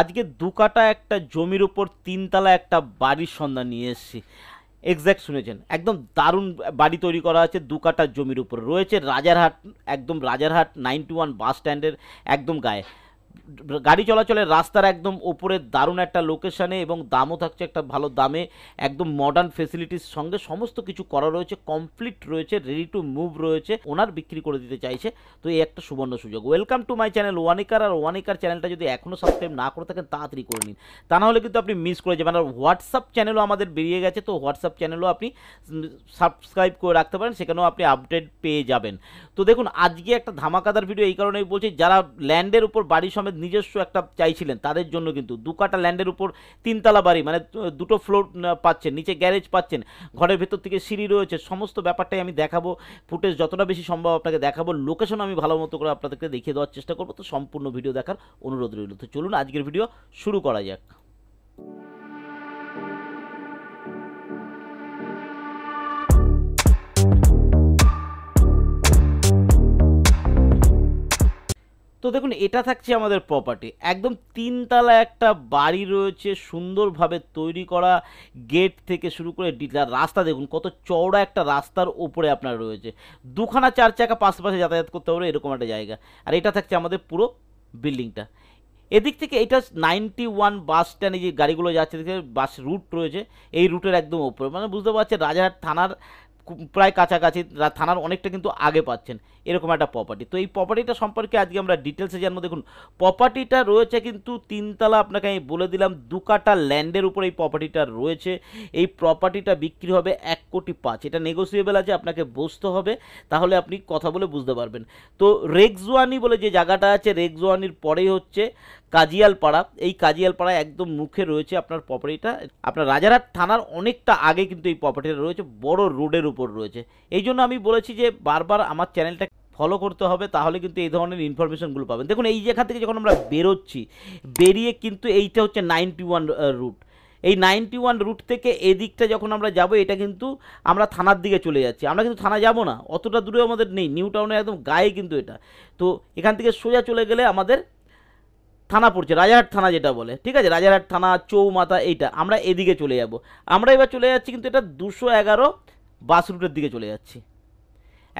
আজকে দু কাটা একটা জমির উপর তিনতলা একটা বাড়ির সন্ধান নিয়ে এসেছি এক্স্যাক্ট শুনেছেন একদম দারুণ বাড়ি তৈরি করা আছে দু কাটা জমির উপর রয়েছে রাজারহাট একদম রাজারহাট নাইনটি ওয়ান বাস স্ট্যান্ডের একদম গায়ে গাড়ি চলাচলের রাস্তার একদম ওপরে দারুণ একটা লোকেশানে এবং দামও থাকছে একটা ভালো দামে একদম মডার্ন ফেসিলিটিস সঙ্গে সমস্ত কিছু করা রয়েছে কমপ্লিট রয়েছে রেডি টু মুভ রয়েছে ওনার বিক্রি করে দিতে চাইছে তো এই একটা সুবর্ণ সুযোগ ওয়েলকাম টু মাই চ্যানেল ওয়ানিকার আর ওয়ানিকার চ্যানেলটা যদি এখনও সাবস্ক্রাইব না করে থাকেন তাড়াতাড়ি করে নিন তা নাহলে কিন্তু আপনি মিস করে যাবেন আর হোয়াটসঅ্যাপ চ্যানেলও আমাদের বেরিয়ে গেছে তো হোয়াটসঅ্যাপ চ্যানেলও আপনি সাবস্ক্রাইব করে রাখতে পারেন সেখানেও আপনি আপডেট পেয়ে যাবেন তো দেখুন আজকে একটা ধামাকাদার ভিডিও এই কারণেই বলছি যারা ল্যান্ডের উপর বাড়ি আহমেদ নিজস্ব একটা চাইছিলেন তাদের জন্য কিন্তু দু কাটা ল্যান্ডের উপর তিনতলা বাড়ি মানে দুটো ফ্লোর পাচ্ছেন নিচে গ্যারেজ পাচ্ছেন ঘরের ভেতর থেকে সিঁড়ি রয়েছে সমস্ত ব্যাপারটাই আমি দেখাবো ফুটেজ যতটা বেশি সম্ভব আপনাকে দেখাবো লোকেশন আমি ভালো মতো করে আপনাদেরকে দেখিয়ে দেওয়ার চেষ্টা করবো তো সম্পূর্ণ ভিডিও দেখার অনুরোধ রইল তো চলুন আজকের ভিডিও শুরু করা যাক তো দেখুন এটা থাকছে আমাদের প্রপার্টি একদম তিনতলা একটা বাড়ি রয়েছে সুন্দরভাবে তৈরি করা গেট থেকে শুরু করে ডিটার রাস্তা দেখুন কত চওড়া একটা রাস্তার ওপরে আপনার রয়েছে দুখানা চার চাকা পাশে যাতায়াত করতে পারবে এরকম একটা জায়গা আর এটা থাকছে আমাদের পুরো বিল্ডিংটা এদিক থেকে এটা নাইনটি ওয়ান বাস স্ট্যান্ডে যে গাড়িগুলো যাচ্ছে দেখে বাস রুট রয়েছে এই রুটের একদম ওপরে মানে বুঝতে পারছে রাজাহাট থানার প্রায় কাছাকাছি থানার অনেকটা কিন্তু আগে পাচ্ছেন এরকম একটা প্রপার্টি তো এই প্রপার্টিটা সম্পর্কে আজকে আমরা ডিটেলসে জানবো দেখুন প্রপার্টিটা রয়েছে কিন্তু তিনতলা আপনাকে আমি বলে দিলাম দু কাটা ল্যান্ডের উপর এই প্রপার্টিটা রয়েছে এই প্রপার্টিটা বিক্রি হবে এক কোটি পাঁচ এটা নেগোসিয়েবল আছে আপনাকে বসতে হবে তাহলে আপনি কথা বলে বুঝতে পারবেন তো রেগজোয়ানি বলে যে জায়গাটা আছে রেক্সওয়ানির পরেই হচ্ছে কাজিয়ালপাড়া এই কাজিয়ালপাড়া একদম মুখে রয়েছে আপনার প্রপার্টিটা আপনার রাজারহাট থানার অনেকটা আগে কিন্তু এই প্রপার্টিটা রয়েছে বড় রোডের উপর রয়েছে এই জন্য আমি বলেছি যে বারবার আমার চ্যানেলটা ফলো করতে হবে তাহলে কিন্তু এই ধরনের ইনফরমেশনগুলো পাবেন দেখুন এই যেখান থেকে যখন আমরা বেরোচ্ছি বেরিয়ে কিন্তু এইটা হচ্ছে নাইনটি ওয়ান রুট এই নাইনটি ওয়ান রুট থেকে এদিকটা যখন আমরা যাব এটা কিন্তু আমরা থানার দিকে চলে যাচ্ছি আমরা কিন্তু থানা যাব না অতটা দূরে আমাদের নেই নিউ টাউনের একদম গায়ে কিন্তু এটা তো এখান থেকে সোজা চলে গেলে আমাদের থানা পড়ছে রাজারহাট থানা যেটা বলে ঠিক আছে রাজারহাট থানা চৌমাথা এইটা আমরা এদিকে চলে যাব আমরা এবার চলে যাচ্ছি কিন্তু এটা দুশো এগারো বাস রুটের দিকে চলে যাচ্ছি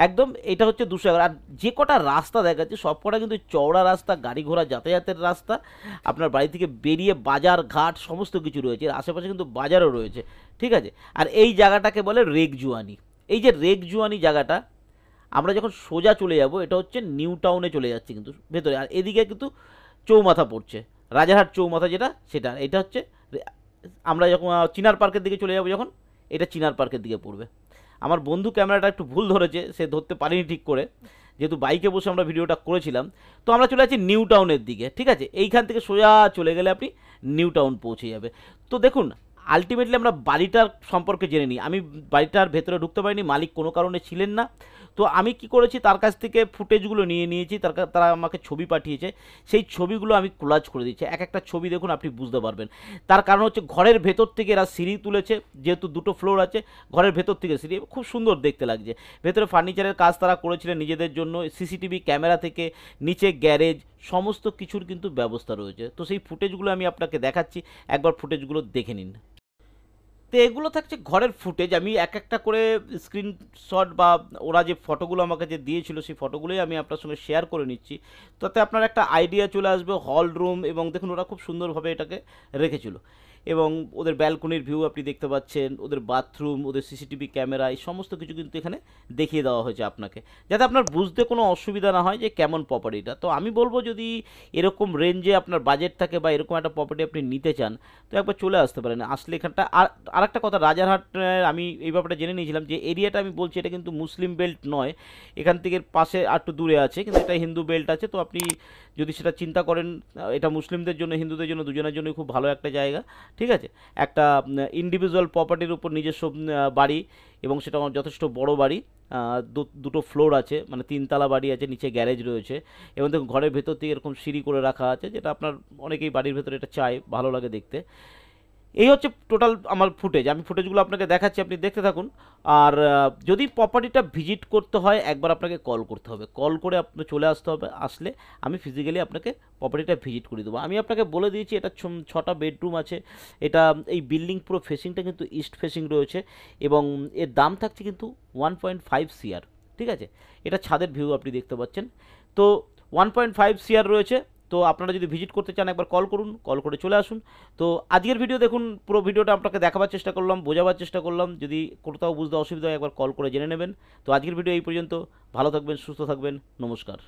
একদম এটা হচ্ছে দুশো আর যে কটা রাস্তা দেখাচ্ছে সব কটা কিন্তু চওড়া রাস্তা গাড়ি ঘোড়া যাতায়াতের রাস্তা আপনার বাড়ি থেকে বেরিয়ে বাজার ঘাট সমস্ত কিছু রয়েছে আশেপাশে কিন্তু বাজারও রয়েছে ঠিক আছে আর এই জায়গাটাকে বলে রেগজুয়ানি এই যে রেগজুয়ানি জায়গাটা আমরা যখন সোজা চলে যাব এটা হচ্ছে নিউ টাউনে চলে যাচ্ছে কিন্তু ভেতরে আর এদিকে কিন্তু চৌমাথা পড়ছে রাজারহাট চৌমাথা যেটা সেটা এটা হচ্ছে আমরা যখন চিনার পার্কের দিকে চলে যাব যখন এটা চিনার পার্কের দিকে পড়বে আমার বন্ধু ক্যামেরাটা একটু ভুল ধরেছে সে ধরতে পারিনি ঠিক করে যেহেতু বাইকে বসে আমরা ভিডিওটা করেছিলাম তো আমরা চলে যাচ্ছি নিউ টাউনের দিকে ঠিক আছে এইখান থেকে সোজা চলে গেলে আপনি নিউ টাউন পৌঁছে যাবে তো দেখুন আলটিমেটলি আমরা বাড়িটার সম্পর্কে জেনে নিই আমি বাড়িটার ভেতরে ঢুকতে পারিনি মালিক কোনো কারণে ছিলেন না তো আমি কি করেছি তার কাছ থেকে ফুটেজগুলো নিয়ে নিয়েছি তার তারা আমাকে ছবি পাঠিয়েছে সেই ছবিগুলো আমি ক্লাজ করে দিচ্ছি এক একটা ছবি দেখুন আপনি বুঝতে পারবেন তার কারণ হচ্ছে ঘরের ভেতর থেকে এরা সিঁড়ি তুলেছে যেহেতু দুটো ফ্লোর আছে ঘরের ভেতর থেকে সিঁড়ি খুব সুন্দর দেখতে লাগছে ভেতরে ফার্নিচারের কাজ তারা করেছিলেন নিজেদের জন্য সিসিটিভি ক্যামেরা থেকে নিচে গ্যারেজ সমস্ত কিছুর কিন্তু ব্যবস্থা রয়েছে তো সেই ফুটেজগুলো আমি আপনাকে দেখাচ্ছি একবার ফুটেজগুলো দেখে নিন তো এগুলো থাকছে ঘরের ফুটেজ আমি এক একটা করে স্ক্রিনশট বা ওরা যে ফটোগুলো আমাকে যে দিয়েছিল সেই ফটোগুলোই আমি আপনার সঙ্গে শেয়ার করে নিচ্ছি তাতে আপনার একটা আইডিয়া চলে আসবে হল রুম এবং দেখুন ওরা খুব সুন্দরভাবে এটাকে রেখেছিল এবং ওদের ব্যালকনির ভিউ আপনি দেখতে পাচ্ছেন ওদের বাথরুম ওদের সিসিটিভি ক্যামেরা এই সমস্ত কিছু কিন্তু এখানে দেখিয়ে দেওয়া হয়েছে আপনাকে যাতে আপনার বুঝতে কোনো অসুবিধা না হয় যে কেমন প্রপার্টিটা তো আমি বলবো যদি এরকম রেঞ্জে আপনার বাজেট থাকে বা এরকম একটা প্রপার্টি আপনি নিতে চান তো একবার চলে আসতে পারেন আসলে এখানটা আর আরেকটা কথা রাজারহাট আমি এই ব্যাপারটা জেনে নিয়েছিলাম যে এরিয়াটা আমি বলছি এটা কিন্তু মুসলিম বেল্ট নয় এখান থেকে পাশে একটু দূরে আছে কিন্তু এটা হিন্দু বেল্ট আছে তো আপনি যদি সেটা চিন্তা করেন এটা মুসলিমদের জন্য হিন্দুদের জন্য দুজনের জন্য খুব ভালো একটা জায়গা ঠিক আছে একটা ইন্ডিভিজুয়াল প্রপার্টির উপর নিজস্ব বাড়ি এবং সেটা আমার যথেষ্ট বড় বাড়ি দুটো ফ্লোর আছে মানে তিনতলা বাড়ি আছে নিচে গ্যারেজ রয়েছে এবং দেখুন ঘরের ভেতর থেকে এরকম সিঁড়ি করে রাখা আছে যেটা আপনার অনেকেই বাড়ির ভেতরে এটা চায় ভালো লাগে দেখতে এই হচ্ছে টোটাল আমার ফুটেজ আমি ফুটেজগুলো আপনাকে দেখাচ্ছি আপনি দেখতে থাকুন আর যদি প্রপার্টিটা ভিজিট করতে হয় একবার আপনাকে কল করতে হবে কল করে আপনি চলে আসতে হবে আসলে আমি ফিজিক্যালি আপনাকে প্রপার্টিটা ভিজিট করে দেবো আমি আপনাকে বলে দিয়েছি এটা ছটা বেডরুম আছে এটা এই বিল্ডিং পুরো ফেসিংটা কিন্তু ইস্ট ফেসিং রয়েছে এবং এর দাম থাকছে কিন্তু ওয়ান পয়েন্ট ফাইভ সিআর ঠিক আছে এটা ছাদের ভিউ আপনি দেখতে পাচ্ছেন তো ওয়ান পয়েন্ট ফাইভ সিআর রয়েছে তো আপনারা যদি ভিজিট করতে চান একবার কল করুন কল করে চলে আসুন তো আজকের ভিডিও দেখুন পুরো ভিডিওটা আপনাকে দেখাবার চেষ্টা করলাম বোঝাবার চেষ্টা করলাম যদি কোথাও বুঝতে অসুবিধা হয় একবার কল করে জেনে নেবেন তো আজকের ভিডিও এই পর্যন্ত ভালো থাকবেন সুস্থ থাকবেন নমস্কার